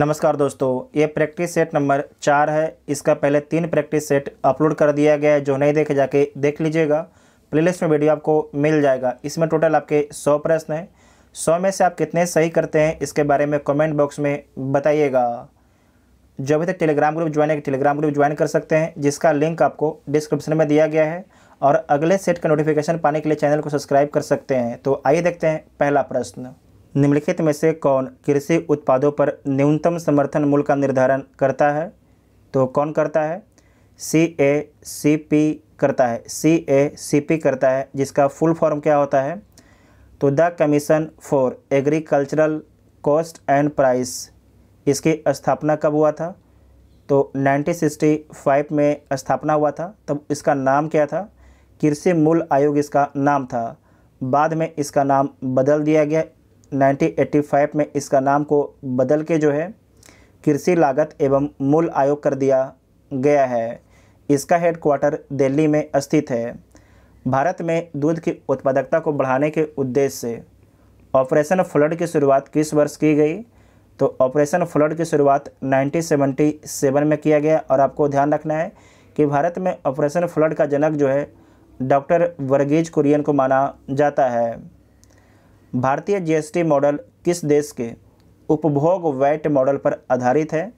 नमस्कार दोस्तों ये प्रैक्टिस सेट नंबर चार है इसका पहले तीन प्रैक्टिस सेट अपलोड कर दिया गया है जो नहीं देखे जाके देख लीजिएगा प्लेलिस्ट में वीडियो आपको मिल जाएगा इसमें टोटल आपके सौ प्रश्न हैं सौ में से आप कितने सही करते हैं इसके बारे में कमेंट बॉक्स में बताइएगा जो अभी तक टेलीग्राम ग्रुप ज्वाइन है टेलीग्राम ग्रुप ज्वाइन कर सकते हैं जिसका लिंक आपको डिस्क्रिप्शन में दिया गया है और अगले सेट का नोटिफिकेशन पाने के लिए चैनल को सब्सक्राइब कर सकते हैं तो आइए देखते हैं पहला प्रश्न निम्नलिखित में से कौन कृषि उत्पादों पर न्यूनतम समर्थन मूल्य का निर्धारण करता है तो कौन करता है सी ए सी पी करता है सी ए सी पी करता है जिसका फुल फॉर्म क्या होता है तो the commission for agricultural cost and price इसकी स्थापना कब हुआ था तो 1965 में स्थापना हुआ था तब इसका नाम क्या था कृषि मूल्य आयोग इसका नाम था बाद में इसका नाम बदल दिया गया 1985 में इसका नाम को बदल के जो है कृषि लागत एवं मूल आयोग कर दिया गया है इसका हेडक्वार्टर दिल्ली में स्थित है भारत में दूध की उत्पादकता को बढ़ाने के उद्देश्य से ऑपरेशन फ्लड की शुरुआत किस वर्ष की गई तो ऑपरेशन फ्लड की शुरुआत 1977 में किया गया और आपको ध्यान रखना है कि भारत में ऑपरेशन फ्लड का जनक जो है डॉक्टर वर्गीज कुरियन को माना जाता है भारतीय जीएसटी मॉडल किस देश के उपभोग वैट मॉडल पर आधारित है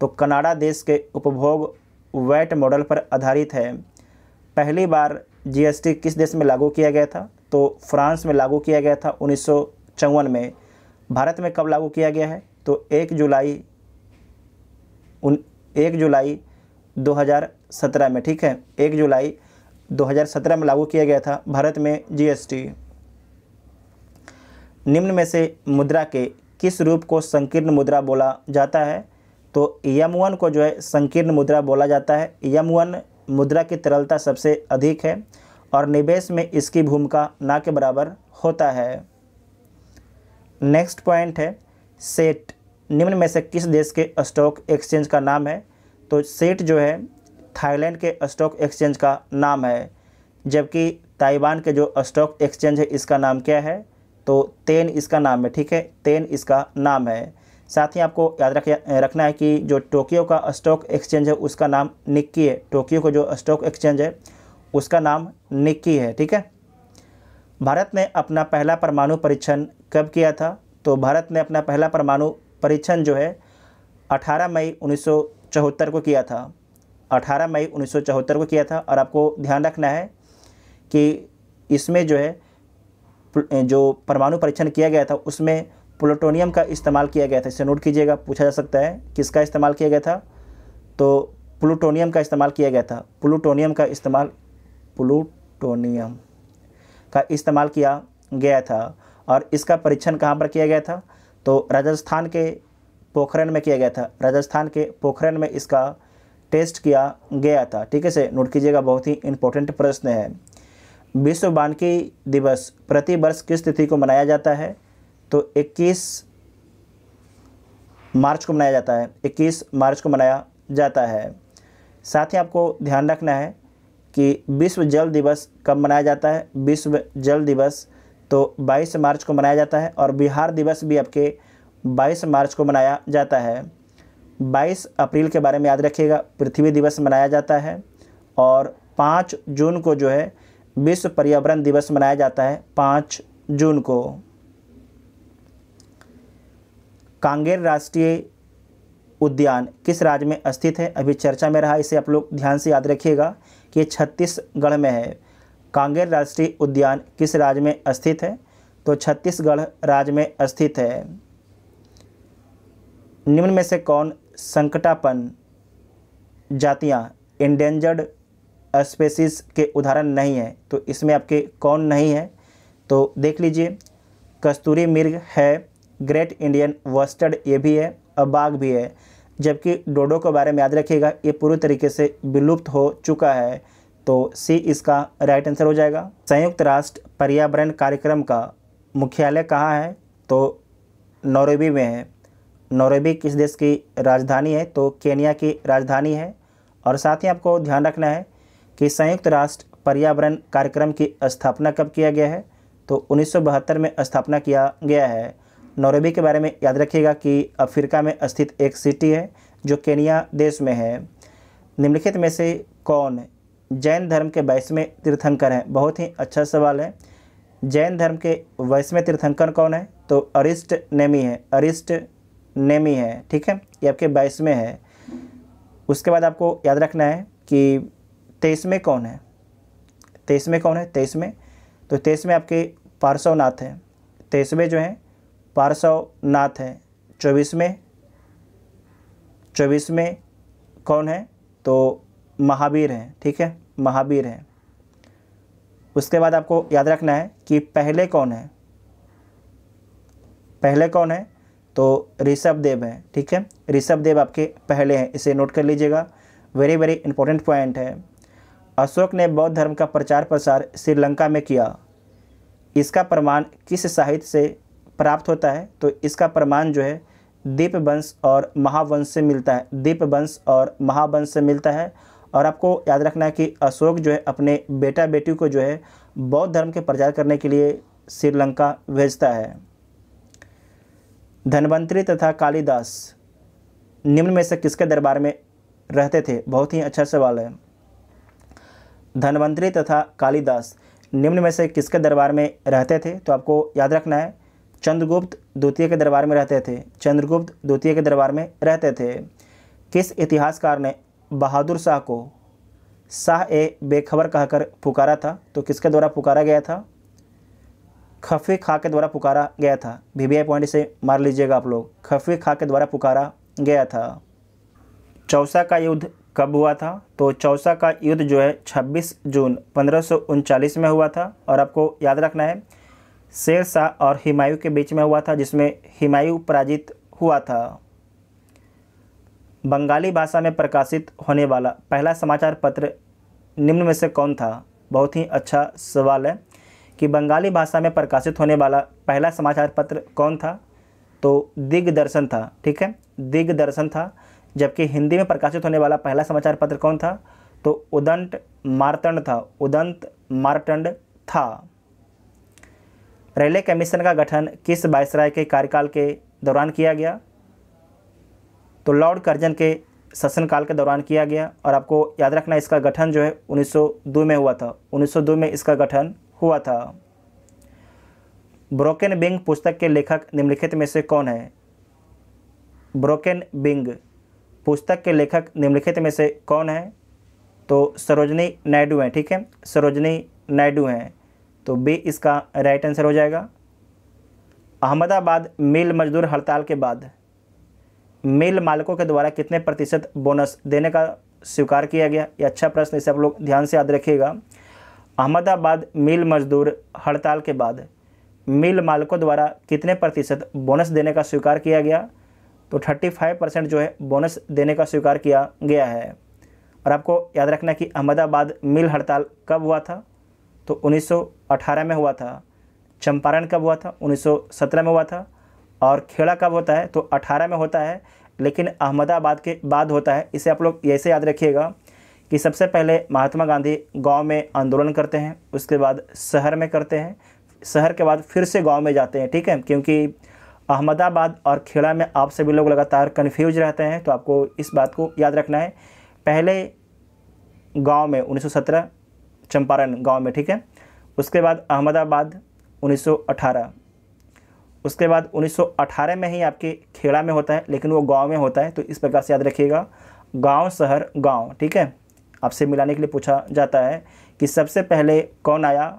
तो कनाडा देश के उपभोग वैट मॉडल पर आधारित है पहली बार जीएसटी किस देश में लागू किया गया था तो फ्रांस में लागू किया गया था उन्नीस में भारत में कब लागू किया गया है तो एक जुलाई उन एक जुलाई 2017 में ठीक है एक जुलाई 2017 में लागू किया गया था भारत में जीएसटी निम्न में से मुद्रा के किस रूप को संकीर्ण मुद्रा बोला जाता है तो यम को जो है संकीर्ण मुद्रा बोला जाता है यम वन मुद्रा की तरलता सबसे अधिक है और निवेश में इसकी भूमिका ना के बराबर होता है नेक्स्ट पॉइंट है सेट निम्न में से किस देश के स्टॉक एक्सचेंज का नाम है तो सेट जो है थाईलैंड के स्टॉक एक्सचेंज का नाम है जबकि ताइवान के जो स्टॉक एक्सचेंज है इसका नाम क्या है तो तेन इसका नाम है ठीक है तेन इसका नाम है साथ ही आपको याद रख रखना है कि जो टोक्यो का स्टॉक एक्सचेंज है उसका नाम निक्की है टोक्यो का जो स्टॉक एक्सचेंज है उसका नाम निक्की है ठीक है भारत ने अपना पहला परमाणु परीक्षण कब किया था तो भारत ने अपना पहला परमाणु परीक्षण जो है 18 मई उन्नीस को किया था 18 मई उन्नीस को किया था और आपको ध्यान रखना है कि इसमें जो है जो परमाणु परीक्षण किया गया था उसमें प्लूटोनियम का इस्तेमाल किया गया था इसे नोट कीजिएगा पूछा जा सकता है किसका इस्तेमाल किया गया था तो प्लूटोनियम का इस्तेमाल किया गया था प्लूटोनियम का इस्तेमाल प्लूटोनियम का इस्तेमाल किया गया था और इसका परीक्षण कहाँ पर किया गया था तो राजस्थान के पोखरण में किया गया था राजस्थान के पोखरण में इसका टेस्ट किया गया था ठीक है से नोट कीजिएगा बहुत ही इंपॉर्टेंट प्रश्न है विश्व बानकी दिवस प्रति वर्ष किस तिथि को मनाया जाता है तो 21 मार्च को मनाया जाता है 21 मार्च को मनाया जाता है साथ ही आपको ध्यान रखना है कि विश्व जल दिवस कब मनाया जाता है विश्व जल दिवस तो 22 मार्च को मनाया जाता है और बिहार दिवस भी आपके 22 मार्च को मनाया जाता है 22 अप्रैल के बारे में याद रखिएगा पृथ्वी दिवस मनाया जाता है और 5 जून को जो है विश्व पर्यावरण दिवस मनाया जाता है पाँच जून को कांगेर राष्ट्रीय उद्यान किस राज्य में स्थित है अभी चर्चा में रहा इसे आप लोग ध्यान से याद रखिएगा कि छत्तीसगढ़ में है कांगेर राष्ट्रीय उद्यान किस राज्य में स्थित है तो छत्तीसगढ़ राज्य में स्थित है निम्न में से कौन संकटापन जातियाँ इंडेंजर्ड स्पेसिस के उदाहरण नहीं है तो इसमें आपके कौन नहीं है तो देख लीजिए कस्तूरी मिर्ग है ग्रेट इंडियन वस्टर्ड ये भी है और बाघ भी है जबकि डोडो के बारे में याद रखिएगा ये पूरी तरीके से विलुप्त हो चुका है तो सी इसका राइट आंसर हो जाएगा संयुक्त राष्ट्र पर्यावरण कार्यक्रम का मुख्यालय कहाँ है तो नॉर्वे में है नॉर्वे किस देश की राजधानी है तो केनिया की राजधानी है और साथ ही आपको ध्यान रखना है कि संयुक्त राष्ट्र पर्यावरण कार्यक्रम की स्थापना कब किया गया है तो उन्नीस में स्थापना किया गया है नॉर्वे के बारे में याद रखिएगा कि अफ्रीका में स्थित एक सिटी है जो केनिया देश में है निम्नलिखित में से कौन जैन धर्म के बाईसवें तीर्थंकर हैं बहुत ही अच्छा सवाल है जैन धर्म के बाईसवें तीर्थंकर कौन है तो अरिष्ट नेमी है अरिष्ट नेमी है ठीक है ये आपके वैश्वमें है उसके बाद आपको याद रखना है कि तेईस में कौन है तेईस में कौन है तेईस में तो तेईस में आपके पार्श्वनाथ हैं तेईस में जो हैं पार्श्वनाथ हैं चौबीस में चौबीस में कौन है तो महावीर हैं ठीक है महावीर हैं उसके बाद आपको याद रखना है कि पहले कौन है पहले कौन है तो ऋषभ देव है ठीक है ऋषभ देव आपके पहले हैं इसे नोट कर लीजिएगा वेरी वेरी इंपॉर्टेंट पॉइंट है अशोक ने बौद्ध धर्म का प्रचार प्रसार श्रीलंका में किया इसका प्रमाण किस साहित्य से प्राप्त होता है तो इसका प्रमाण जो है दीपवंश और महावंश से मिलता है दीपवंश और महावंश से मिलता है और आपको याद रखना है कि अशोक जो है अपने बेटा बेटी को जो है बौद्ध धर्म के प्रचार करने के लिए श्रीलंका भेजता है धनवंतरी तथा कालिदास निम्न में से किसके दरबार में रहते थे बहुत ही अच्छा सवाल है धनवंतरी तथा कालिदास निम्न में से किसके दरबार में रहते थे तो आपको याद रखना है चंद्रगुप्त द्वितीय के दरबार में रहते थे चंद्रगुप्त द्वितीय के दरबार में रहते थे किस इतिहासकार ने बहादुर शाह को शाह ए बेखबर कहकर पुकारा था तो किसके द्वारा पुकारा गया था खफी खा के द्वारा पुकारा गया था वी पॉइंट से मार लीजिएगा आप लोग खफी खा के द्वारा पुकारा गया था चौसा का युद्ध कब हुआ था तो चौसा का युद्ध जो है 26 जून पंद्रह में हुआ था और आपको याद रखना है शेर शाह और हिमायू के बीच में हुआ था जिसमें हिमायू पराजित हुआ था बंगाली भाषा में प्रकाशित होने वाला पहला समाचार पत्र निम्न में से कौन था बहुत ही अच्छा सवाल है कि बंगाली भाषा में प्रकाशित होने वाला पहला समाचार पत्र कौन था तो दिग्दर्शन था ठीक है दिग्दर्शन था जबकि हिंदी में प्रकाशित होने वाला पहला समाचार पत्र कौन था तो उदंत मारतंड था उदंत मारतंड था रेलवे कमीशन का गठन किस बायसराय के कार्यकाल के दौरान किया गया तो लॉर्ड कर्जन के शासनकाल के दौरान किया गया और आपको याद रखना इसका गठन जो है 1902 में हुआ था 1902 में इसका गठन हुआ था ब्रोकन बिंग पुस्तक के लेखक निम्नलिखित में से कौन है ब्रोकन बिंग पुस्तक के लेखक निम्नलिखित में से कौन है तो सरोजनी नायडू हैं ठीक है सरोजनी नायडू हैं तो बी इसका राइट आंसर हो जाएगा अहमदाबाद मिल मजदूर हड़ताल के बाद मिल मालिकों के द्वारा कितने प्रतिशत बोनस देने का स्वीकार किया गया ये अच्छा प्रश्न इसे आप लोग ध्यान से याद रखिएगा अहमदाबाद मिल मजदूर हड़ताल के बाद मिल मालिकों द्वारा कितने प्रतिशत बोनस देने का स्वीकार किया गया तो 35 परसेंट जो है बोनस देने का स्वीकार किया गया है और आपको याद रखना कि अहमदाबाद मिल हड़ताल कब हुआ था तो 1918 में हुआ था चंपारण कब हुआ था 1917 में हुआ था और खेड़ा कब होता है तो 18 में होता है लेकिन अहमदाबाद के बाद होता है इसे आप लोग ऐसे याद रखिएगा कि सबसे पहले महात्मा गांधी गाँव में आंदोलन करते हैं उसके बाद शहर में करते हैं शहर के बाद फिर से गांव में जाते हैं ठीक है क्योंकि अहमदाबाद और खेड़ा में आप सभी लोग लगातार कन्फ्यूज रहते हैं तो आपको इस बात को याद रखना है पहले गांव में 1917 चंपारण गांव में ठीक है उसके बाद अहमदाबाद 1918 उसके बाद 1918 में ही आपके खेड़ा में होता है लेकिन वो गांव में होता है तो इस प्रकार से याद रखिएगा गांव शहर गांव ठीक है आपसे मिलाने के लिए पूछा जाता है कि सबसे पहले कौन आया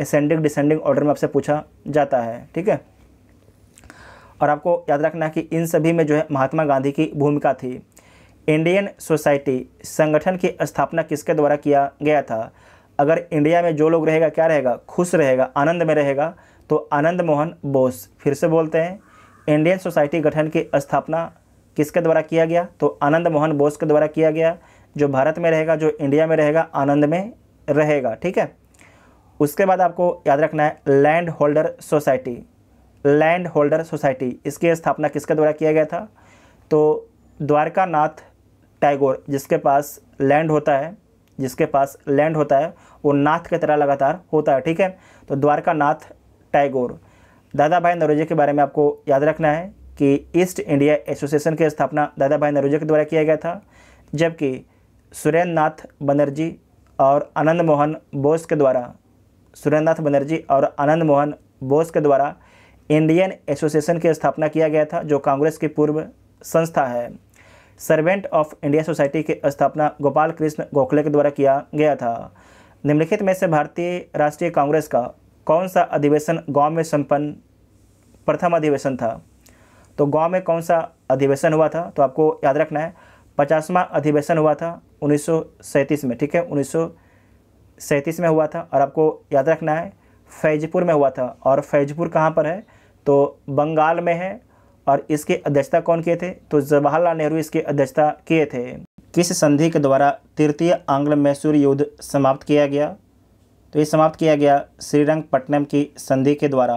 असेंडिंग डिसेंडिंग ऑर्डर में आपसे पूछा जाता है ठीक है और आपको याद रखना कि इन सभी में जो है महात्मा गांधी की भूमिका थी इंडियन सोसाइटी संगठन की स्थापना किसके द्वारा किया गया था अगर इंडिया में जो लोग रहेगा क्या रहेगा खुश रहेगा आनंद में रहेगा तो आनंद मोहन बोस फिर से बोलते हैं इंडियन सोसाइटी गठन की स्थापना किसके द्वारा किया गया तो आनंद मोहन बोस के द्वारा किया गया जो भारत में रहेगा जो इंडिया में रहेगा आनंद में रहेगा ठीक है उसके बाद आपको याद रखना है land holder society land holder society इसकी स्थापना किसके द्वारा किया गया था तो द्वारकानाथ टैगोर जिसके पास लैंड होता है जिसके पास लैंड होता है वो नाथ की तरह लगातार होता है ठीक है तो द्वारकानाथ टैगोर दादा भाई नरोजे के बारे में आपको याद रखना है कि ईस्ट इंडिया एसोसिएशन की स्थापना दादा भाई नरोजे के द्वारा किया गया था जबकि सुरेंद्र नाथ बनर्जी और आनंद मोहन बोस के द्वारा सुरेंद्र नाथ बनर्जी और आनंद मोहन बोस के द्वारा इंडियन एसोसिएशन की स्थापना किया गया था जो कांग्रेस की पूर्व संस्था है सर्वेंट ऑफ इंडिया सोसाइटी की स्थापना गोपाल कृष्ण गोखले के द्वारा किया गया था निम्नलिखित में से भारतीय राष्ट्रीय कांग्रेस का कौन सा अधिवेशन गांव में संपन्न प्रथम अधिवेशन था तो गांव में कौन सा अधिवेशन हुआ था तो आपको याद रखना है पचासवा अधिवेशन हुआ था उन्नीस में ठीक है उन्नीस में हुआ था और आपको याद रखना है फैजपुर में हुआ था और फैजपुर कहाँ पर है तो बंगाल में है और इसके अध्यक्षता कौन किए थे तो जवाहरलाल नेहरू इसके अध्यक्षता किए थे किस संधि के द्वारा तृतीय आंग्ल मैसूर युद्ध समाप्त किया गया तो ये समाप्त किया गया श्रीरंगपट्टनम की संधि के द्वारा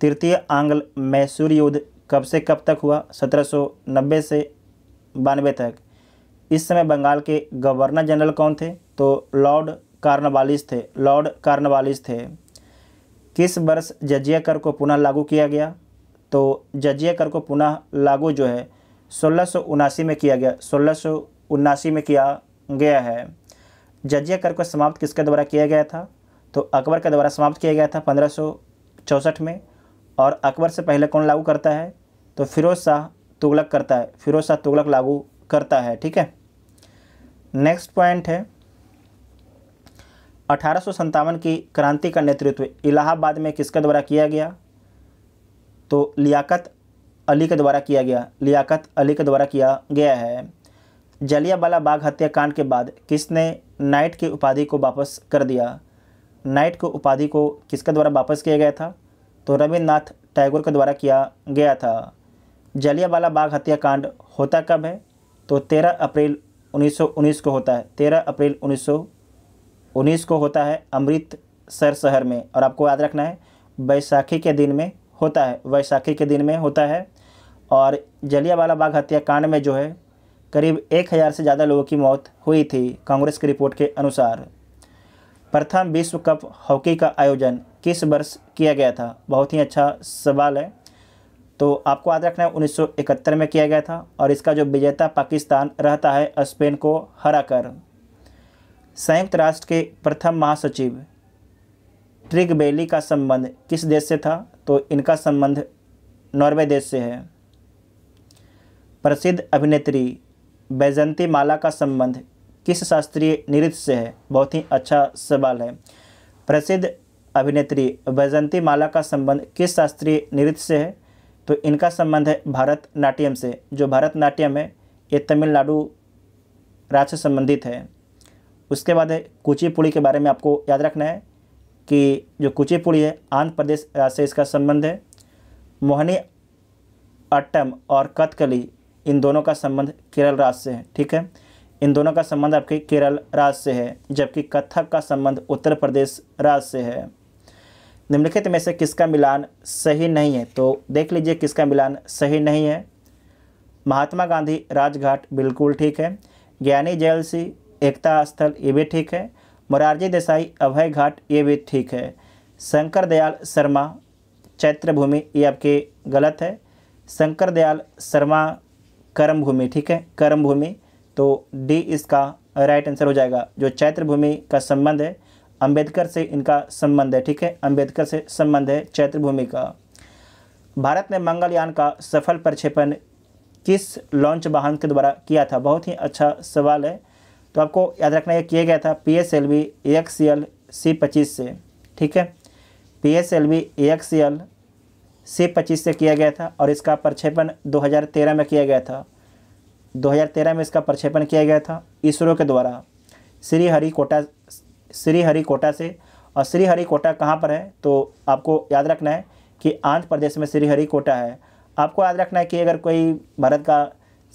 तृतीय आंग्ल मैसूर युद्ध कब से कब तक हुआ 1790 से बानवे तक इस समय बंगाल के गवर्नर जनरल कौन थे तो लॉर्ड कार्नवालिस थे लॉर्ड कार्नवालिस थे किस वर्ष जजिया कर को पुनः लागू किया गया तो जजिया कर को पुनः लागू जो है सोलह में किया गया सोलह में किया गया है जजिया कर को समाप्त किसके द्वारा किया गया था तो अकबर के द्वारा समाप्त किया गया था पंद्रह में और अकबर से पहले कौन लागू करता है तो फिरोज शाह तुगलक करता है फिरोज शाह तुगलक लागू करता है ठीक है नेक्स्ट पॉइंट है अठारह की क्रांति का नेतृत्व इलाहाबाद में किसके द्वारा किया गया तो लियाकत अली के द्वारा किया गया लियाकत अली के द्वारा किया गया है जलियावाला बाग हत्याकांड के बाद किसने नाइट की उपाधि को वापस कर दिया नाइट को उपाधि को किसके द्वारा वापस किया गया था तो रविन्द्रनाथ टैगोर के द्वारा किया गया था जलियावाला बाग हत्याकांड होता कब है तो 13 अप्रैल 1919 को होता है 13 अप्रैल उन्नीस को होता है अमृतसर शहर में और आपको याद रखना है बैसाखी के दिन में होता है वैसाखी के दिन में होता है और जलियावाला बाग हत्याकांड में जो है करीब एक हज़ार से ज़्यादा लोगों की मौत हुई थी कांग्रेस की रिपोर्ट के अनुसार प्रथम विश्व कप हॉकी का आयोजन किस वर्ष किया गया था बहुत ही अच्छा सवाल है तो आपको याद रखना है 1971 में किया गया था और इसका जो विजेता पाकिस्तान रहता है स्पेन को कर संयुक्त राष्ट्र के प्रथम महासचिव ट्रिग बेली का संबंध किस देश से था तो इनका संबंध नॉर्वे देश से है प्रसिद्ध अभिनेत्री बैजंती माला का संबंध किस शास्त्रीय नृत्य से है बहुत ही अच्छा सवाल है प्रसिद्ध अभिनेत्री बैजंती माला का संबंध किस शास्त्रीय नृत्य से है तो इनका संबंध है भारतनाट्यम से जो भारतनाट्यम है ये तमिलनाडु राज्य से संबंधित है उसके बाद है कुचिपुड़ी के बारे में आपको याद रखना है कि जो कुचिपुड़ी है आंध्र प्रदेश से इसका संबंध है मोहनी अट्टम और कथकली इन दोनों का संबंध केरल राज्य से है ठीक है इन दोनों का संबंध आपके केरल राज्य से है जबकि कथक का संबंध उत्तर प्रदेश राज्य से है निम्नलिखित में से किसका मिलान सही नहीं है तो देख लीजिए किसका मिलान सही नहीं है महात्मा गांधी राजघाट बिल्कुल ठीक है ज्ञानी जयल सिंह एकता स्थल ये भी ठीक है मोरारजी देसाई अभय घाट ये भी ठीक है शंकर दयाल शर्मा चैत्र भूमि ये आपके गलत है शंकर दयाल शर्मा कर्म भूमि ठीक है कर्म भूमि तो डी इसका राइट आंसर हो जाएगा जो चैत्र भूमि का संबंध है अंबेडकर से इनका संबंध है ठीक है अंबेडकर से संबंध है चैत्र भूमि का भारत ने मंगलयान का सफल प्रक्षेपण किस लॉन्च वाहन के द्वारा किया था बहुत ही अच्छा सवाल है तो आपको याद रखना यह किया गया था P S L V X C L C पच्चीस से ठीक है P S L B X C L C पच्चीस से किया गया था और इसका प्रक्षेपण 2013 में किया गया था 2013 में इसका प्रक्षेपण किया गया था इसरो के द्वारा श्री श्री हरिकोटा से और श्री हरिकोटा कहाँ पर है तो आपको याद रखना है कि आंध्र प्रदेश में श्री हरिकोटा है आपको याद रखना है कि अगर कोई भारत का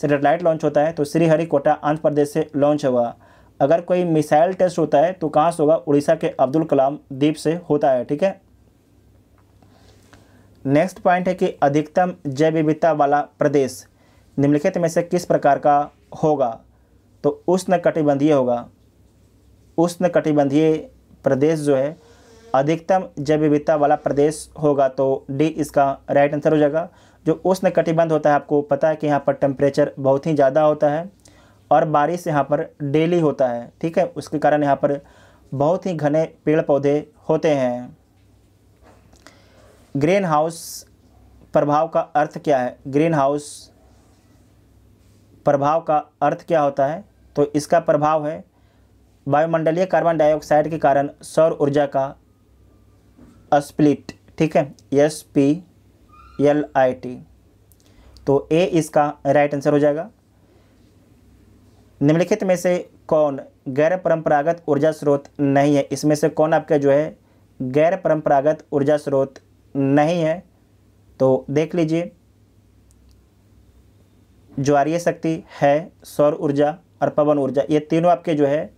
सेटेलाइट लॉन्च होता है तो श्रीहरिकोटा आंध्र प्रदेश से लॉन्च होगा अगर कोई मिसाइल टेस्ट होता है तो कहाँ से होगा उड़ीसा के अब्दुल कलाम द्वीप से होता है ठीक है नेक्स्ट पॉइंट है कि अधिकतम जैव विविधता वाला प्रदेश निम्नलिखित में से किस प्रकार का होगा तो उष्ण कटिबंधीय होगा उष्ण कटिबंधीय प्रदेश जो है अधिकतम जैव विविधता वाला प्रदेश होगा तो डी इसका राइट आंसर हो जाएगा जो उष्ण कटिबंध होता है आपको पता है कि यहाँ पर टेम्परेचर बहुत ही ज़्यादा होता है और बारिश यहाँ पर डेली होता है ठीक है उसके कारण यहाँ पर बहुत ही घने पेड़ पौधे होते हैं ग्रीन हाउस प्रभाव का अर्थ क्या है ग्रीन हाउस प्रभाव का अर्थ क्या होता है तो इसका प्रभाव है वायुमंडलीय कार्बन डाइऑक्साइड के कारण सौर ऊर्जा का स्प्लिट ठीक है S P L I T तो ए इसका राइट आंसर हो जाएगा निम्नलिखित में से कौन गैर परंपरागत ऊर्जा स्रोत नहीं है इसमें से कौन आपका जो है गैर परंपरागत ऊर्जा स्रोत नहीं है तो देख लीजिए ज्वारीय शक्ति है सौर ऊर्जा और पवन ऊर्जा ये तीनों आपके जो है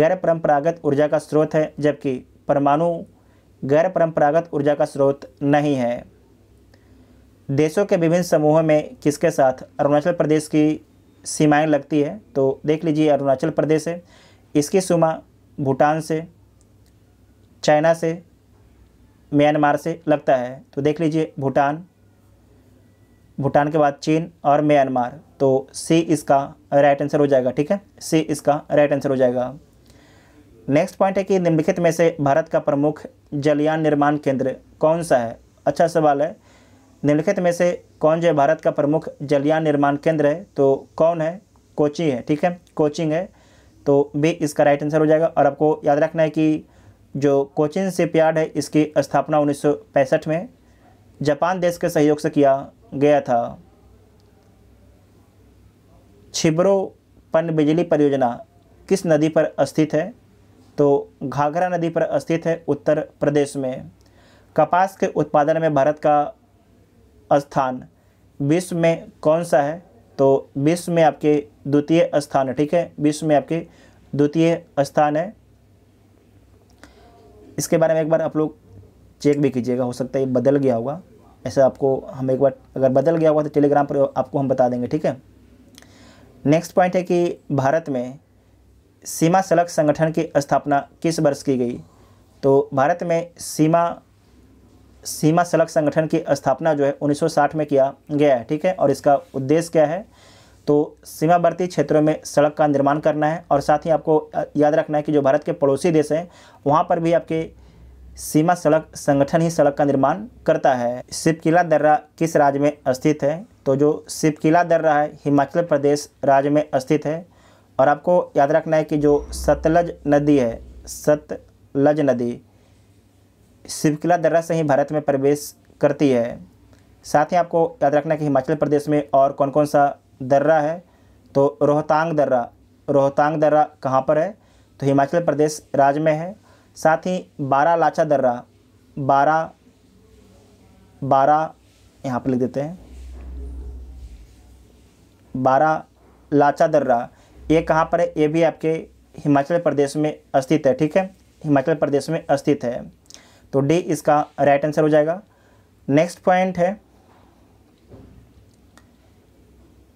गैर परंपरागत ऊर्जा का स्रोत है जबकि परमाणु गैर परंपरागत ऊर्जा का स्रोत नहीं है देशों के विभिन्न समूहों में किसके साथ अरुणाचल प्रदेश की सीमाएं लगती है तो देख लीजिए अरुणाचल प्रदेश है इसकी सीमा भूटान से चाइना से म्यांमार से लगता है तो देख लीजिए भूटान भूटान के बाद चीन और म्यांमार तो सी इसका राइट आंसर हो जाएगा ठीक है सी इसका राइट आंसर हो जाएगा नेक्स्ट पॉइंट है कि निम्नलिखित में से भारत का प्रमुख जलयान निर्माण केंद्र कौन सा है अच्छा सवाल है निम्नलिखित में से कौन जो है भारत का प्रमुख जलयान निर्माण केंद्र है तो कौन है कोची है ठीक है कोचिंग है तो बी इसका राइट आंसर हो जाएगा और आपको याद रखना है कि जो कोचिन शिपयार्ड है इसकी स्थापना उन्नीस में जापान देश के सहयोग से किया गया था छिबरो पन बिजली परियोजना किस नदी पर स्थित है तो घाघरा नदी पर स्थित है उत्तर प्रदेश में कपास के उत्पादन में भारत का स्थान विश्व में कौन सा है तो विश्व में आपके द्वितीय स्थान है ठीक है विश्व में आपके द्वितीय स्थान है इसके बारे में एक बार आप लोग चेक भी कीजिएगा हो सकता है ये बदल गया होगा ऐसा आपको हम एक बार अगर बदल गया होगा तो टेलीग्राम पर आपको हम बता देंगे ठीक है नेक्स्ट पॉइंट है कि भारत में सीमा सड़क संगठन की स्थापना किस वर्ष की गई तो भारत में सीमा सीमा सड़क संगठन की स्थापना जो है 1960 में किया गया है ठीक है और इसका उद्देश्य क्या है तो सीमावर्ती क्षेत्रों में सड़क का निर्माण करना है और साथ ही आपको याद रखना है कि जो भारत के पड़ोसी देश हैं वहाँ पर भी आपके सीमा सड़क संगठन ही सड़क का निर्माण करता है शिवकिला दर्रा किस राज्य में स्थित है तो जो शिवकिला दर्रा है हिमाचल प्रदेश राज्य में स्थित है और आपको याद रखना है कि जो सतलज नदी है सतलज नदी शिवकिला दर्रा से ही भारत में प्रवेश करती है साथ ही आपको याद रखना कि हिमाचल प्रदेश में और कौन कौन सा दर्रा है तो रोहतांग दर्रा रोहतांग दर्रा कहाँ पर है तो हिमाचल प्रदेश राज्य में है साथ ही बारह लाचा दर्रा बारह बारह यहाँ पर लिख देते हैं बारह लाचा दर्रा ये कहाँ पर है ये भी आपके हिमाचल प्रदेश में स्थित है ठीक है हिमाचल प्रदेश में स्थित है तो डी इसका राइट आंसर हो जाएगा नेक्स्ट पॉइंट है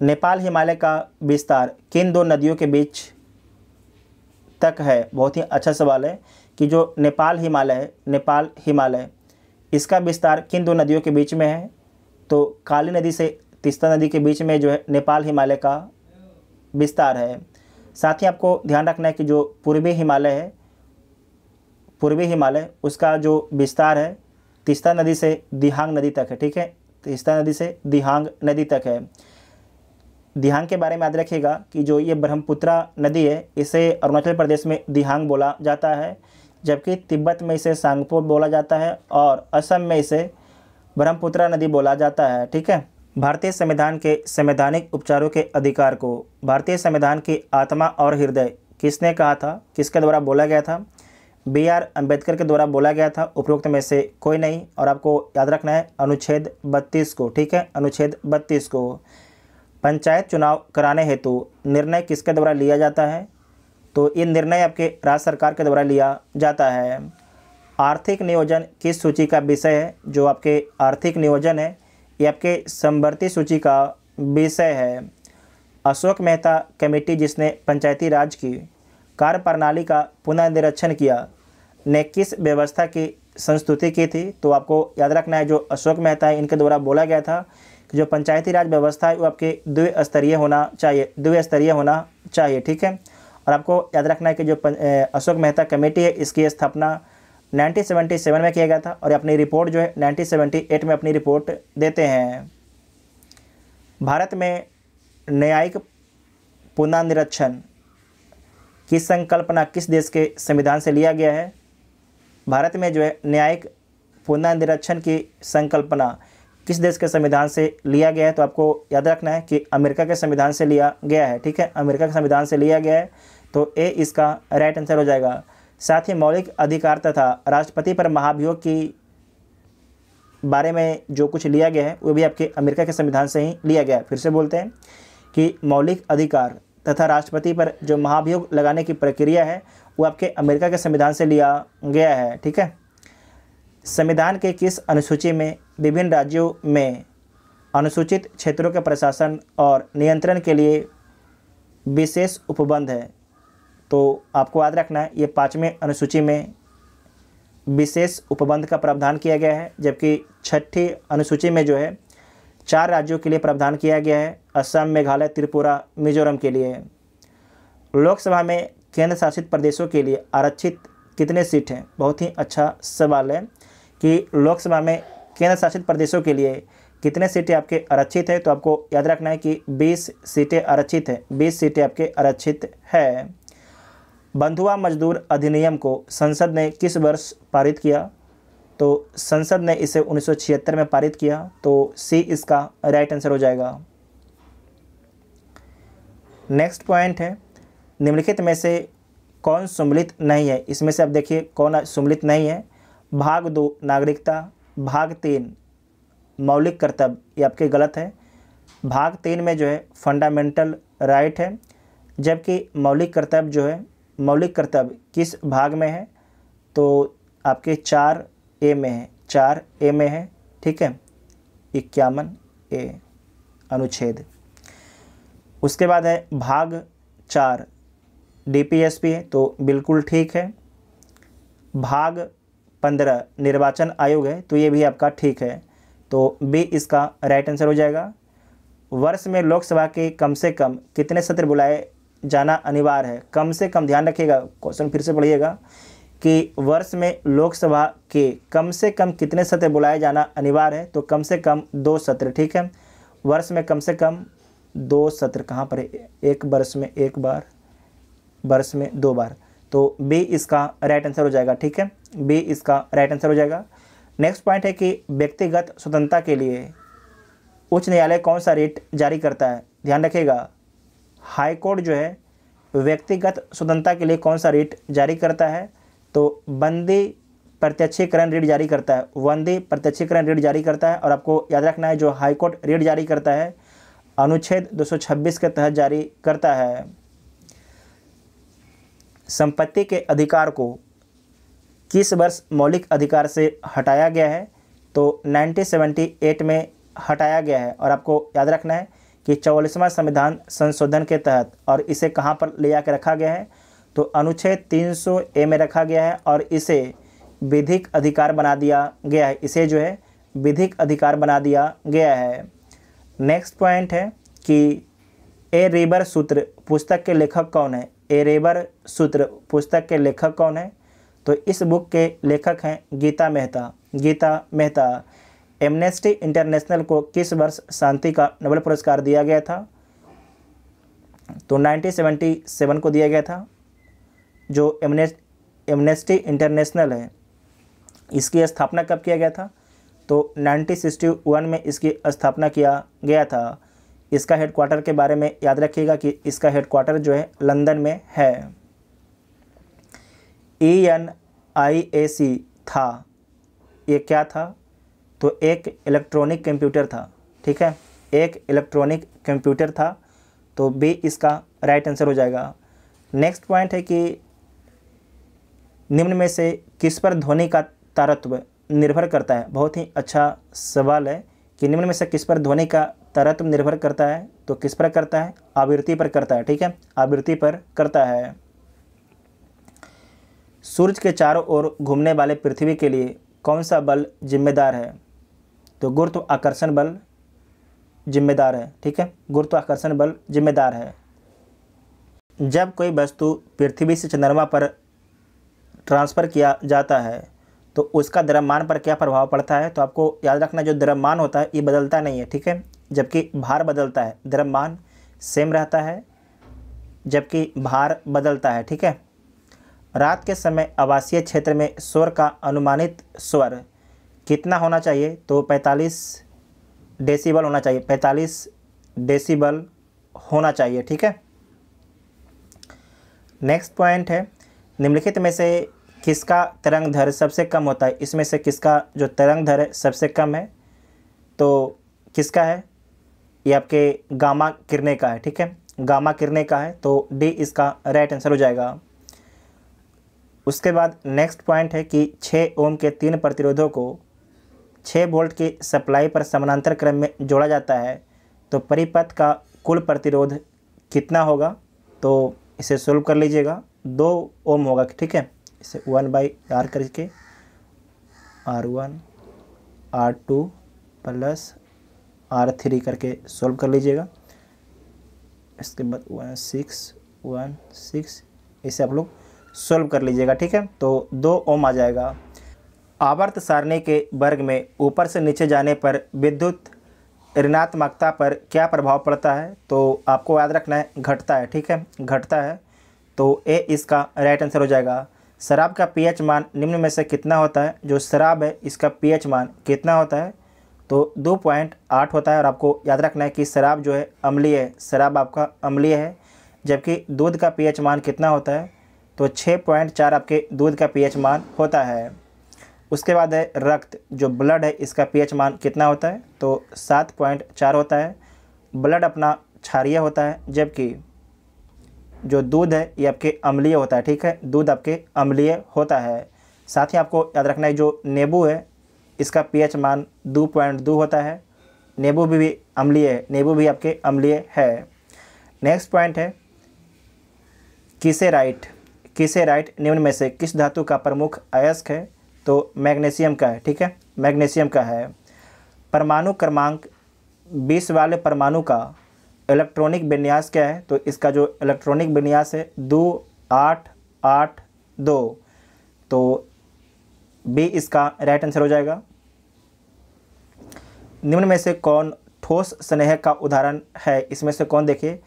नेपाल हिमालय का विस्तार किन दो नदियों के बीच तक है बहुत ही अच्छा सवाल है कि जो नेपाल हिमालय है नेपाल हिमालय इसका विस्तार किन दो नदियों के बीच में है तो काली नदी से तीस्ता नदी के बीच में जो है नेपाल हिमालय का विस्तार है साथ ही आपको ध्यान रखना है कि जो पूर्वी हिमालय है पूर्वी हिमालय उसका जो विस्तार है तिस्ता नदी से दिहांग नदी तक है ठीक है तिस्ता नदी से दिहांग नदी तक है दिहांग के बारे में याद रखिएगा कि जो ये ब्रह्मपुत्रा नदी है इसे अरुणाचल प्रदेश में दिहांग बोला जाता है जबकि तिब्बत में इसे सांगपो बोला जाता है और असम में इसे ब्रह्मपुत्रा नदी बोला जाता है ठीक है भारतीय संविधान के संवैधानिक उपचारों के अधिकार को भारतीय संविधान की आत्मा और हृदय किसने कहा था किसके द्वारा बोला गया था बी आर अम्बेडकर के द्वारा बोला गया था उपरोक्त में से कोई नहीं और आपको याद रखना है अनुच्छेद बत्तीस को ठीक है अनुच्छेद बत्तीस को पंचायत चुनाव कराने हेतु निर्णय किसके द्वारा लिया जाता है तो ये निर्णय आपके राज्य सरकार के द्वारा लिया जाता है आर्थिक नियोजन किस सूची का विषय है जो आपके आर्थिक नियोजन है ये आपके संवर्ती सूची का विषय है अशोक मेहता कमेटी जिसने पंचायती राज की कार्य प्रणाली का पुनः निरीक्षण किया ने किस व्यवस्था की संस्तुति की थी तो आपको याद रखना है जो अशोक मेहता है इनके द्वारा बोला गया था कि जो पंचायती राज व्यवस्था है वो आपके द्विस्तरीय होना चाहिए द्विस्तरीय होना चाहिए ठीक है और आपको याद रखना है कि जो अशोक मेहता कमेटी है इसकी स्थापना 1977 में किया गया था और अपनी रिपोर्ट जो है 1978 में अपनी रिपोर्ट देते हैं भारत में न्यायिक पुनर्निरीक्षण कि संकल्पना किस देश के संविधान से लिया गया है भारत में जो है न्यायिक पुनर्निरीक्षण की संकल्पना किस देश के संविधान से लिया गया है तो आपको याद रखना है कि अमेरिका के संविधान से लिया गया है ठीक है अमेरिका के संविधान से लिया गया है तो ए इसका राइट आंसर हो जाएगा साथ ही मौलिक अधिकार तथा राष्ट्रपति पर महाभियोग की बारे में जो कुछ लिया गया है वो भी आपके अमेरिका के संविधान से ही लिया गया है फिर से बोलते हैं कि मौलिक अधिकार तथा राष्ट्रपति पर जो महाभियोग लगाने की प्रक्रिया है वो आपके अमेरिका के संविधान से लिया गया है ठीक है संविधान के किस अनुसूची में विभिन्न राज्यों में अनुसूचित क्षेत्रों के प्रशासन और नियंत्रण के लिए विशेष उपबंध है तो आपको याद रखना है ये पाँचवें अनुसूची में विशेष उपबंध का प्रावधान किया गया है जबकि छठी अनुसूची में जो है चार राज्यों के लिए प्रावधान किया गया है असम मेघालय त्रिपुरा मिजोरम के लिए लोकसभा में केंद्र शासित प्रदेशों के लिए आरक्षित कितने सीट हैं बहुत ही अच्छा सवाल है कि लोकसभा में केंद्र शासित प्रदेशों के लिए कितने सीटें आपके आरक्षित हैं तो आपको याद रखना है कि 20 सीटें आरक्षित हैं 20 सीटें आपके आरक्षित है बंधुआ मजदूर अधिनियम को संसद ने किस वर्ष पारित किया तो संसद ने इसे 1976 में पारित किया तो सी इसका राइट आंसर हो जाएगा नेक्स्ट पॉइंट है निम्नलिखित में से कौन सम्मिलित नहीं है इसमें से आप देखिए कौन सम्मिलित नहीं है भाग दो नागरिकता भाग तीन मौलिक कर्तव्य ये आपके गलत है भाग तीन में जो है फंडामेंटल राइट है जबकि मौलिक कर्तव्य जो है मौलिक कर्तव्य किस भाग में है तो आपके चार ए में है चार ए में है ठीक है इक्यावन ए अनुच्छेद उसके बाद है भाग चार डीपीएसपी है तो बिल्कुल ठीक है भाग पंद्रह निर्वाचन आयोग है तो ये भी आपका ठीक है तो बी इसका राइट आंसर हो जाएगा वर्ष में लोकसभा के कम से कम कितने सत्र बुलाए जाना अनिवार्य है कम से कम ध्यान रखिएगा क्वेश्चन फिर से पढ़िएगा कि वर्ष में लोकसभा के कम से कम कितने सत्र बुलाए जाना अनिवार्य है तो कम से कम दो सत्र ठीक है वर्ष में कम से कम दो सत्र कहाँ पर है एक वर्ष में एक बार वर्ष में दो बार तो बी इसका राइट आंसर हो जाएगा ठीक है बी इसका राइट आंसर हो जाएगा नेक्स्ट पॉइंट है कि व्यक्तिगत स्वतंत्रता के लिए उच्च न्यायालय कौन सा रेट जारी करता है ध्यान रखिएगा हाई कोर्ट जो है व्यक्तिगत स्वतंत्रता के लिए कौन सा रेट जारी करता है तो बंदे प्रत्यक्षीकरण रेट जारी करता है वंदे प्रत्यक्षीकरण रेट जारी करता है और आपको याद रखना है जो हाईकोर्ट रेट जारी करता है अनुच्छेद 226 के तहत जारी करता है संपत्ति के अधिकार को किस वर्ष मौलिक अधिकार से हटाया गया है तो 1978 में हटाया गया है और आपको याद रखना है कि चौवालीसवां संविधान संशोधन के तहत और इसे कहाँ पर ले जाकर रखा गया है तो अनुच्छेद 300 ए में रखा गया है और इसे विधिक अधिकार बना दिया गया है इसे जो है विधिक अधिकार बना दिया गया है नेक्स्ट पॉइंट है कि ए रेबर सूत्र पुस्तक के लेखक कौन है ए रेबर सूत्र पुस्तक के लेखक कौन है तो इस बुक के लेखक हैं गीता मेहता गीता मेहता एमनेस्टी इंटरनेशनल को किस वर्ष शांति का नोबेल पुरस्कार दिया गया था तो 1977 को दिया गया था जो एमनेस्टी इंटरनेशनल है इसकी स्थापना कब किया गया था तो 1961 में इसकी स्थापना किया गया था इसका हेडक्वार्टर के बारे में याद रखिएगा कि इसका हेडक्वार्टर जो है लंदन में है ई एन आई ए सी था ये क्या था तो एक इलेक्ट्रॉनिक कंप्यूटर था ठीक है एक इलेक्ट्रॉनिक कंप्यूटर था तो बी इसका राइट आंसर हो जाएगा नेक्स्ट पॉइंट है कि निम्न में से किस पर ध्वनि का तारत्व निर्भर करता है बहुत ही अच्छा सवाल है कि निम्न में से किस पर ध्वनि का तरत्व निर्भर करता है तो किस पर करता है आवृत्ति पर करता है ठीक है आवृत्ति पर करता है सूर्य के चारों ओर घूमने वाले पृथ्वी के लिए कौन सा बल जिम्मेदार है तो आकर्षण बल जिम्मेदार है ठीक है गुरुत्वाकर्षण बल जिम्मेदार है जब कोई वस्तु पृथ्वी से चंद्रमा पर ट्रांसफ़र किया जाता है तो उसका द्रव्यमान पर क्या प्रभाव पड़ता है तो आपको याद रखना जो द्रव्यमान होता है ये बदलता नहीं है ठीक है जबकि भार बदलता है द्रव्यमान सेम रहता है जबकि भार बदलता है ठीक है रात के समय आवासीय क्षेत्र में स्वर का अनुमानित स्वर कितना होना चाहिए तो 45 डेसीबल होना चाहिए 45 डेसीबल होना चाहिए ठीक है नेक्स्ट पॉइंट है निम्नलिखित में से किसका तरंग धर सबसे कम होता है इसमें से किसका जो तरंग धर है सबसे कम है तो किसका है ये आपके गामा किरने का है ठीक है गामा किरने का है तो डी इसका राइट आंसर हो जाएगा उसके बाद नेक्स्ट पॉइंट है कि छः ओम के तीन प्रतिरोधों को छः वोल्ट की सप्लाई पर समानांतर क्रम में जोड़ा जाता है तो परिपथ का कुल प्रतिरोध कितना होगा तो इसे सोल्व कर लीजिएगा दो ओम होगा ठीक है इसे वन बाई आर करके R one R two plus R three करके सॉल्व कर लीजिएगा इसके बाद वन सिक्स वन सिक्स इसे आप लोग सॉल्व कर लीजिएगा ठीक है तो दो ओम आ जाएगा आवर्त सारणी के वर्ग में ऊपर से नीचे जाने पर विद्युत ऋणात्मकता पर क्या प्रभाव पड़ता है तो आपको याद रखना है घटता है ठीक है घटता है तो ए इसका राइट आंसर हो जाएगा शराब का पीएच मान निम्न में से कितना होता है जो शराब है इसका पीएच मान कितना होता है तो दो पॉइंट आठ होता है और आपको याद रखना है कि शराब जो है अम्लीय है शराब आपका अम्लीय है जबकि दूध का पीएच मान कितना होता है तो छः पॉइंट चार आपके दूध का पीएच मान होता है उसके बाद है रक्त जो ब्लड है इसका पीएच मान कितना होता है तो सात पॉइंट चार होता है ब्लड अपना क्षारिय होता है जबकि जो दूध है ये आपके अम्लीय होता है ठीक है दूध आपके अम्लीय होता है साथ ही आपको याद रखना है जो नींबू है इसका पीएच मान दो पॉइंट दो होता है नींबू भी, भी अम्लीय है नींबू भी आपके अम्लीय है नेक्स्ट पॉइंट है किसे राइट किसे राइट निम्न में से किस धातु का प्रमुख अयस्क है तो मैग्नीशियम का है ठीक है मैग्नीशियम का है परमाणु क्रमांक बीस वाले परमाणु का इलेक्ट्रॉनिक विन्यास क्या है तो इसका जो इलेक्ट्रॉनिक विन्यास है दो आठ आठ दो तो बी इसका राइट आंसर हो जाएगा निम्न में से कौन ठोस स्नेह का उदाहरण है इसमें से कौन देखिए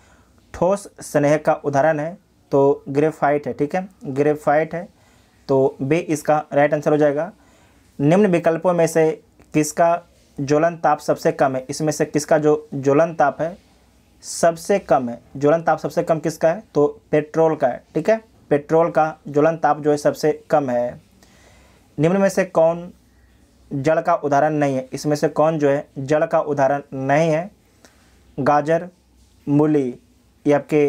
ठोस स्नेह का उदाहरण है तो ग्रेफाइट है ठीक है ग्रेफाइट है तो बी इसका राइट आंसर हो जाएगा निम्न विकल्पों में से किसका ज्वलन ताप सबसे कम है इसमें से किसका जो ज्वलन ताप है सबसे कम है ज्वलन ताप सबसे कम किसका है तो पेट्रोल का है ठीक है पेट्रोल का ज्वलन ताप जो है सबसे कम है निम्न में से कौन जल का उदाहरण नहीं है इसमें से कौन जो है जल का उदाहरण नहीं है गाजर मूली ये आपके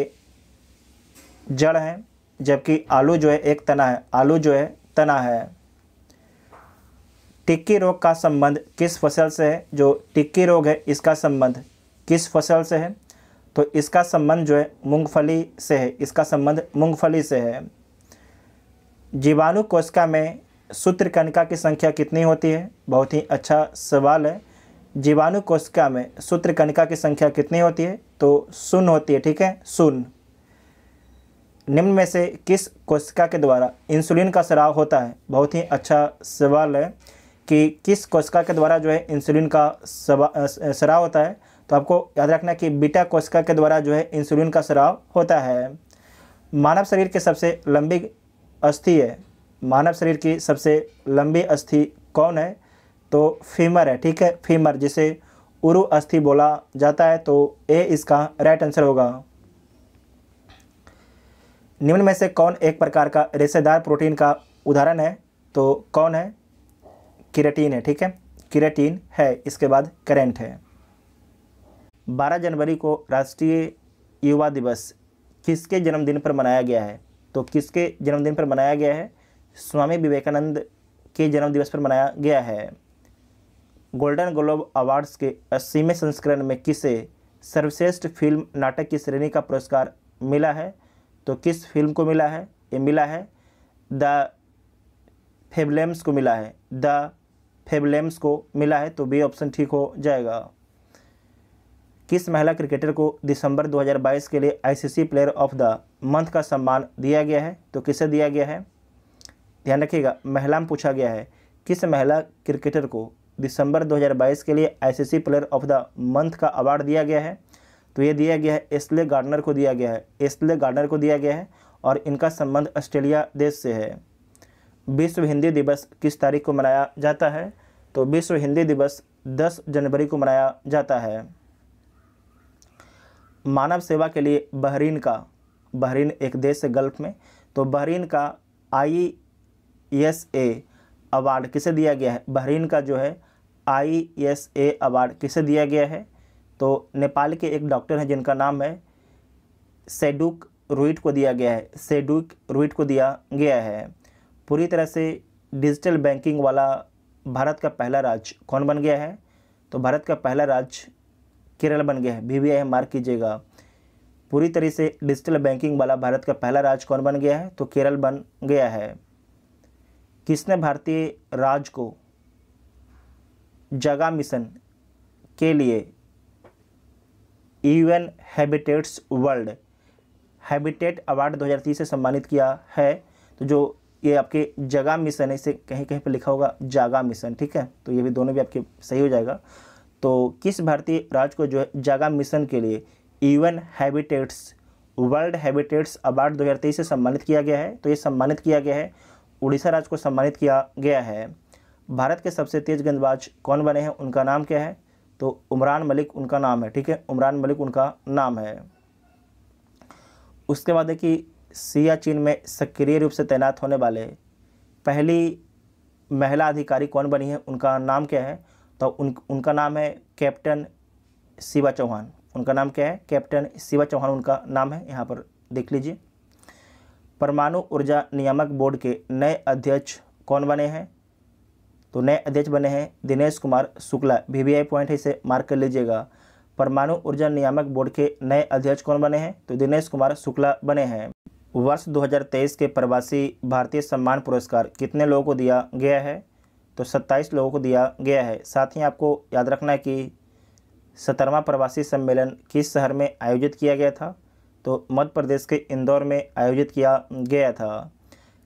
जड़ हैं जबकि आलू जो है एक तना है आलू जो है तना है टिक्की रोग का संबंध किस फसल से है जो टिक्की रोग है इसका संबंध किस फसल से है तो इसका संबंध जो है मूंगफली से है इसका संबंध मूंगफली से है जीवाणु कोशिका में सूत्र कणिका की संख्या कितनी होती है बहुत ही अच्छा सवाल है जीवाणु कोशिका में सूत्र कणिका की संख्या कितनी होती है तो शून्य होती है ठीक है शून्य निम्न में से किस कोशिका के द्वारा इंसुलिन का स्राव होता है बहुत ही अच्छा सवाल है कि किस कोशिका के द्वारा जो है इंसुलिन का स्राव होता है तो आपको याद रखना कि बीटा कोशिका के द्वारा जो है इंसुलिन का स्राव होता है मानव शरीर की सबसे लंबी अस्थि है मानव शरीर की सबसे लंबी अस्थि कौन है तो फीमर है ठीक है फीमर जिसे उरु अस्थि बोला जाता है तो ए इसका राइट आंसर होगा निम्न में से कौन एक प्रकार का रेशेदार प्रोटीन का उदाहरण है तो कौन है किरेटीन है ठीक है किरेटीन है इसके बाद करेंट है 12 जनवरी को राष्ट्रीय युवा दिवस किसके जन्मदिन पर मनाया गया है तो किसके जन्मदिन पर मनाया गया है स्वामी विवेकानंद के जन्मदिवस पर मनाया गया है गोल्डन ग्लोब अवार्ड्स के अस्सीवें संस्करण में किसे सर्वश्रेष्ठ फिल्म नाटक की श्रेणी का पुरस्कार मिला है तो किस फिल्म को मिला है ये मिला है द फेबलेम्स को मिला है द फेबलेम्स को मिला है तो बी ऑप्शन ठीक हो जाएगा किस महिला क्रिकेटर को दिसंबर 2022 के लिए ICC player of the month का सम्मान दिया गया है तो किसे दिया गया है ध्यान रखिएगा महिला में पूछा गया है किस महिला क्रिकेटर को दिसंबर 2022 के लिए ICC player of the month का अवार्ड दिया गया है तो ये दिया गया है एस्ले गार्डनर को दिया गया है एस्ले गार्डनर को दिया गया है और इनका संबंध ऑस्ट्रेलिया देश से है विश्व हिंदी दिवस किस तारीख को मनाया जाता है तो विश्व हिंदी दिवस 10 जनवरी को मनाया जाता है मानव सेवा के लिए बहरीन का बहरीन एक देश है गल्फ में तो बहरीन का आई एस ए अवार्ड किसे दिया गया है बहरीन का जो है आई एस ए अवार्ड किसे दिया गया है तो नेपाल के एक डॉक्टर हैं जिनका नाम है सेडुक रुइट को दिया गया है सेडुक रुइट को दिया गया है पूरी तरह से डिजिटल बैंकिंग वाला भारत का पहला राज्य कौन बन गया है तो भारत का पहला राज्य केरल बन गया है वी मार्क कीजिएगा पूरी तरह से डिजिटल बैंकिंग वाला भारत का पहला राज्य कौन बन गया है तो केरल बन गया है किसने भारतीय राज को जगा मिशन के लिए UN Habitat's World Habitat Award 2030 से सम्मानित किया है तो जो ये आपके जगा मिशन है इसे कहीं कहीं पे लिखा होगा जागा मिशन ठीक है तो ये भी दोनों भी आपके सही हो जाएगा तो किस भारतीय राज्य को जो है जागा मिशन के लिए UN Habitat's World Habitats Award दो हज़ार तेईस से सम्मानित किया गया है तो ये सम्मानित किया गया है उड़ीसा राज्य को सम्मानित किया गया है भारत के सबसे तेज़ गेंदबाज कौन बने हैं उनका नाम क्या है तो उमरान मलिक उनका नाम है ठीक है उमरान मलिक उनका नाम है उसके बाद है कि चीन में सक्रिय रूप से तैनात होने वाले पहली महिला अधिकारी कौन बनी है उनका नाम क्या है तो उन उनका नाम है कैप्टन शिवा चौहान उनका नाम क्या है कैप्टन शिवा चौहान उनका नाम है यहाँ पर देख लीजिए परमाणु ऊर्जा नियामक बोर्ड के नए अध्यक्ष कौन बने हैं तो नए अध्यक्ष बने हैं दिनेश कुमार शुक्ला आई पॉइंट इसे मार्क कर लीजिएगा परमाणु ऊर्जा नियामक बोर्ड के नए अध्यक्ष कौन बने हैं तो दिनेश कुमार शुक्ला बने हैं वर्ष 2023 के प्रवासी भारतीय सम्मान पुरस्कार कितने लोगों को दिया गया है तो 27 लोगों को दिया गया है साथ ही आपको याद रखना है कि सत्रहवा प्रवासी सम्मेलन किस शहर में आयोजित किया गया था तो मध्य प्रदेश के इंदौर में आयोजित किया गया था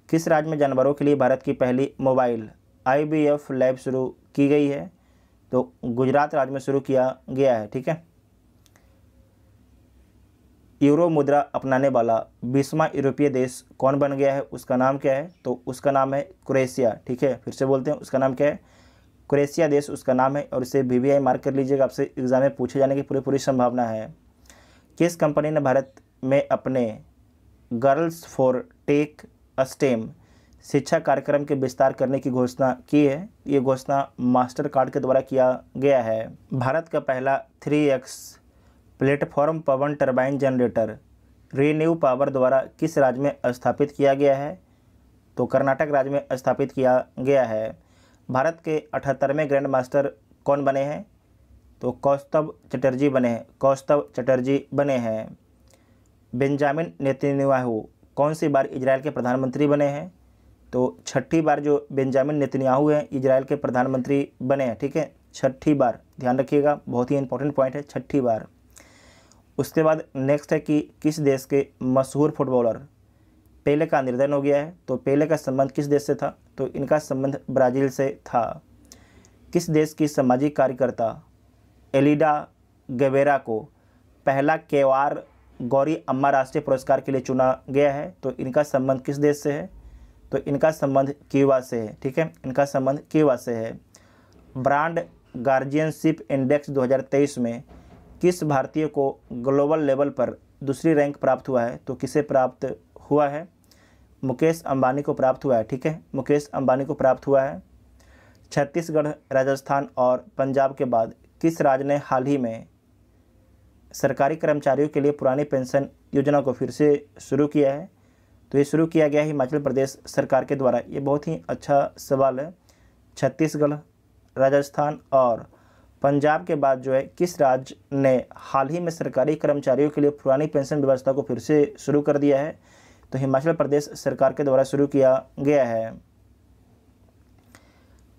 किस राज्य में जानवरों के लिए भारत की पहली मोबाइल आई लैब शुरू की गई है तो गुजरात राज्य में शुरू किया गया है ठीक है यूरो मुद्रा अपनाने वाला बीसवा यूरोपीय देश कौन बन गया है उसका नाम क्या है तो उसका नाम है क्रोएशिया ठीक है फिर से बोलते हैं उसका नाम क्या है क्रोएशिया देश उसका नाम है और इसे वी मार्क कर लीजिएगा आपसे एग्जाम में पूछे जाने की पूरी पूरी संभावना है किस कंपनी ने भारत में अपने गर्ल्स फॉर टेक अस्टेम शिक्षा कार्यक्रम के विस्तार करने की घोषणा की है ये घोषणा मास्टर कार्ड के द्वारा किया गया है भारत का पहला थ्री एक्स प्लेटफॉर्म पवन टरबाइन जनरेटर रीन्यू पावर द्वारा किस राज्य में स्थापित किया गया है तो कर्नाटक राज्य में स्थापित किया गया है भारत के अठहत्तरवें ग्रैंड मास्टर कौन बने हैं तो कौस्तव चटर्जी बने हैं कौस्तव चटर्जी बने हैं बेंजामिन नेतन्याहू कौन सी बार इजराइल के प्रधानमंत्री बने हैं तो छठी बार जो बेंजामिन नेतन्याहू हैं इजराइल के प्रधानमंत्री बने हैं ठीक है छठी बार ध्यान रखिएगा बहुत ही इंपॉर्टेंट पॉइंट है छठी बार उसके बाद नेक्स्ट है कि किस देश के मशहूर फुटबॉलर पेले का निर्धन हो गया है तो पेले का संबंध किस देश से था तो इनका संबंध ब्राज़ील से था किस देश की सामाजिक कार्यकर्ता एलिडा गवेरा को पहला केवार गौरी अम्मा राष्ट्रीय पुरस्कार के लिए चुना गया है तो इनका संबंध किस देश से है तो इनका संबंध क्यूबा से है ठीक है इनका संबंध क्यूबा से है ब्रांड गार्जियनशिप इंडेक्स 2023 में किस भारतीय को ग्लोबल लेवल पर दूसरी रैंक प्राप्त हुआ है तो किसे प्राप्त हुआ है मुकेश अंबानी को प्राप्त हुआ है ठीक है मुकेश अंबानी को प्राप्त हुआ है छत्तीसगढ़ राजस्थान और पंजाब के बाद किस राज्य ने हाल ही में सरकारी कर्मचारियों के लिए पुरानी पेंशन योजना को फिर से शुरू किया है तो ये शुरू किया गया है हिमाचल प्रदेश सरकार के द्वारा ये बहुत ही अच्छा सवाल है छत्तीसगढ़ राजस्थान और पंजाब के बाद जो है किस राज्य ने हाल ही में सरकारी कर्मचारियों के लिए पुरानी पेंशन व्यवस्था को फिर से शुरू कर दिया है तो हिमाचल प्रदेश सरकार के द्वारा शुरू किया गया है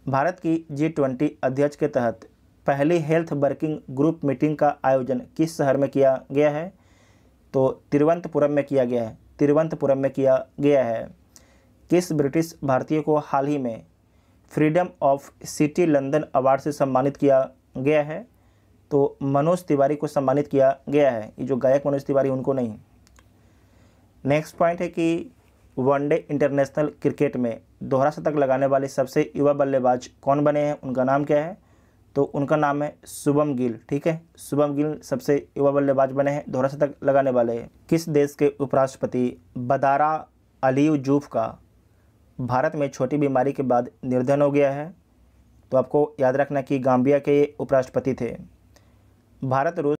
भारत की जी ट्वेंटी अध्यक्ष के तहत पहली हेल्थ वर्किंग ग्रुप मीटिंग का आयोजन किस शहर में किया गया है तो तिरुवंतपुरम में किया गया है तिरुवंतपुरम में किया गया है किस ब्रिटिश भारतीय को हाल ही में freedom of city London award से सम्मानित किया गया है तो मनोज तिवारी को सम्मानित किया गया है ये जो गायक मनोज तिवारी उनको नहीं नेक्स्ट पॉइंट है कि वनडे इंटरनेशनल क्रिकेट में दोहरा शतक लगाने वाले सबसे युवा बल्लेबाज कौन बने हैं उनका नाम क्या है तो उनका नाम है शुभम गिल ठीक है शुभम गिल सबसे युवा बल्लेबाज बने हैं दोहरा शतक लगाने वाले किस देश के उपराष्ट्रपति बदारा अली जूफ का भारत में छोटी बीमारी के बाद निर्धन हो गया है तो आपको याद रखना कि गांबिया के उपराष्ट्रपति थे भारत रूस